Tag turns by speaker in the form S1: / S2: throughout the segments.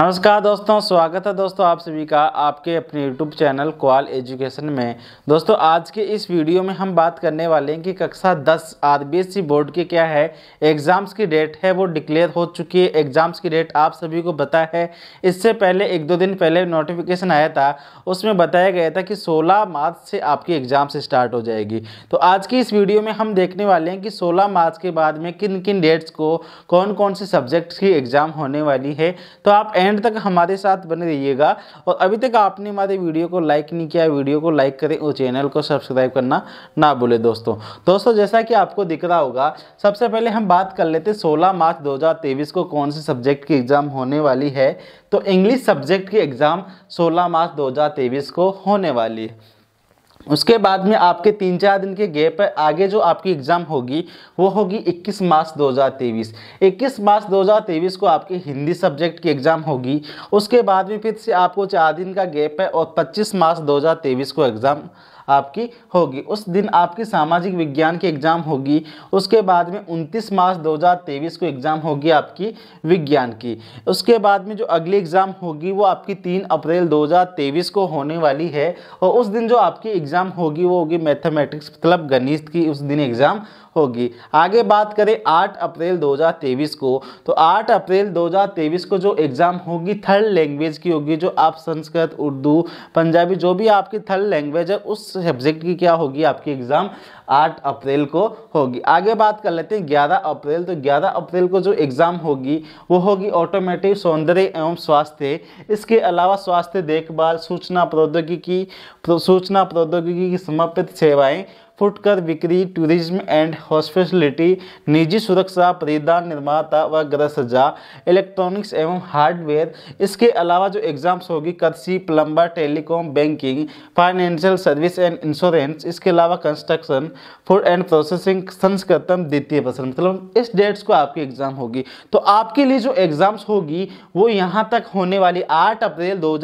S1: नमस्कार दोस्तों स्वागत है दोस्तों आप सभी का आपके अपने यूट्यूब चैनल क्वाल एजुकेशन में दोस्तों आज के इस वीडियो में हम बात करने वाले हैं कि कक्षा 10 आरबीएससी बोर्ड के क्या है एग्ज़ाम्स की डेट है वो डिक्लेयर हो चुकी है एग्ज़ाम्स की डेट आप सभी को पता है इससे पहले एक दो दिन पहले नोटिफिकेशन आया था उसमें बताया गया था कि सोलह मार्च से आपकी एग्ज़ाम्स स्टार्ट हो जाएगी तो आज की इस वीडियो में हम देखने वाले हैं कि सोलह मार्च के बाद में किन किन डेट्स को कौन कौन से सब्जेक्ट्स की एग्ज़ाम होने वाली है तो आप एंड तक हमारे साथ बने रहिएगा और अभी तक आपने हमारे वीडियो को लाइक नहीं किया वीडियो को लाइक करें और चैनल को सब्सक्राइब करना ना भूलें दोस्तों दोस्तों जैसा कि आपको दिख रहा होगा सबसे पहले हम बात कर लेते सोलह मार्च दो को कौन से सब्जेक्ट की एग्ज़ाम होने वाली है तो इंग्लिश सब्जेक्ट की एग्ज़ाम सोलह मार्च दो को होने वाली है उसके बाद में आपके तीन चार दिन के गैप है आगे जो आपकी एग्ज़ाम होगी वो होगी 21 मार्च 2023 21 मार्च 2023 को आपके हिंदी सब्जेक्ट की एग्ज़ाम होगी उसके बाद में फिर से आपको चार दिन का गैप है और 25 मार्च 2023 को एग्ज़ाम आपकी होगी उस दिन आपकी सामाजिक विज्ञान की एग्ज़ाम होगी उसके बाद में 29 मार्च 2023 को एग्ज़ाम होगी आपकी विज्ञान की उसके बाद में जो अगली एग्ज़ाम होगी वो आपकी 3 अप्रैल 2023 को होने वाली है और उस दिन जो आपकी एग्ज़ाम होगी वो होगी मैथमेटिक्स मतलब गणित की उस दिन एग्ज़ाम होगी आगे बात करें 8 अप्रैल 2023 को तो 8 अप्रैल 2023 को जो एग्ज़ाम होगी थर्ड लैंग्वेज की होगी जो आप संस्कृत उर्दू पंजाबी जो भी आपकी थर्ड लैंग्वेज है उस सब्जेक्ट की क्या होगी आपकी एग्ज़ाम 8 अप्रैल को होगी आगे बात कर लेते हैं 11 अप्रैल तो 11 अप्रैल को जो एग्ज़ाम होगी वो होगी ऑटोमेटिक सौंदर्य एवं स्वास्थ्य इसके अलावा स्वास्थ्य देखभाल सूचना प्रौद्योगिकी सूचना प्रौद्योगिकी की समर्पित सेवाएँ फुटकर बिक्री टूरिज्म एंड हॉस्पिटलिटी निजी सुरक्षा परिधान निर्माता व गृह सजा इलेक्ट्रॉनिक्स एवं हार्डवेयर इसके अलावा जो एग्ज़ाम्स होगी कृषि plumber telecom banking financial service and insurance इसके अलावा कंस्ट्रक्शन फूड एंड प्रोसेसिंग संस्कृतम द्वितीय प्रसन्न मतलब इस डेट्स को आपकी एग्ज़ाम होगी तो आपके लिए जो एग्ज़ाम्स होगी वो यहाँ तक होने वाली आठ अप्रैल दो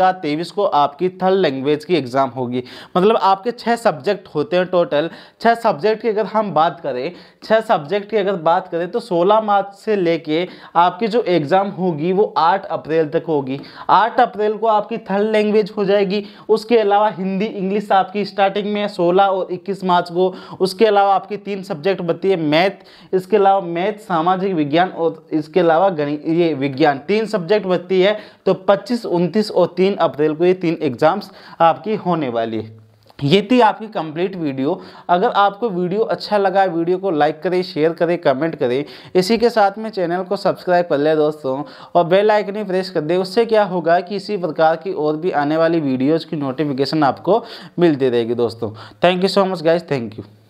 S1: को आपकी थर्ड लैंग्वेज की एग्ज़ाम होगी मतलब आपके छः सब्जेक्ट होते हैं टोटल छः सब्जेक्ट की अगर हम बात करें छः सब्जेक्ट की अगर बात करें तो सोलह मार्च से लेके आपकी जो एग्ज़ाम होगी वो आठ अप्रैल तक होगी आठ अप्रैल को आपकी थर्ड लैंग्वेज हो जाएगी उसके अलावा हिंदी इंग्लिश आपकी स्टार्टिंग में सोलह और इक्कीस मार्च को उसके अलावा आपकी तीन सब्जेक्ट बती है मैथ इसके अलावा मैथ सामाजिक विज्ञान और इसके अलावा गणित ये विज्ञान तीन सब्जेक्ट बती है तो पच्चीस उनतीस और तीन अप्रैल को ये तीन एग्ज़ाम्स आपकी होने वाली है ये थी आपकी कंप्लीट वीडियो अगर आपको वीडियो अच्छा लगा वीडियो को लाइक करें शेयर करें कमेंट करें इसी के साथ में चैनल को सब्सक्राइब कर लें दोस्तों और बेल आइकन ही प्रेस कर दें उससे क्या होगा कि इसी प्रकार की और भी आने वाली वीडियोज़ की नोटिफिकेशन आपको मिलती रहेगी दोस्तों thank you so much guys thank you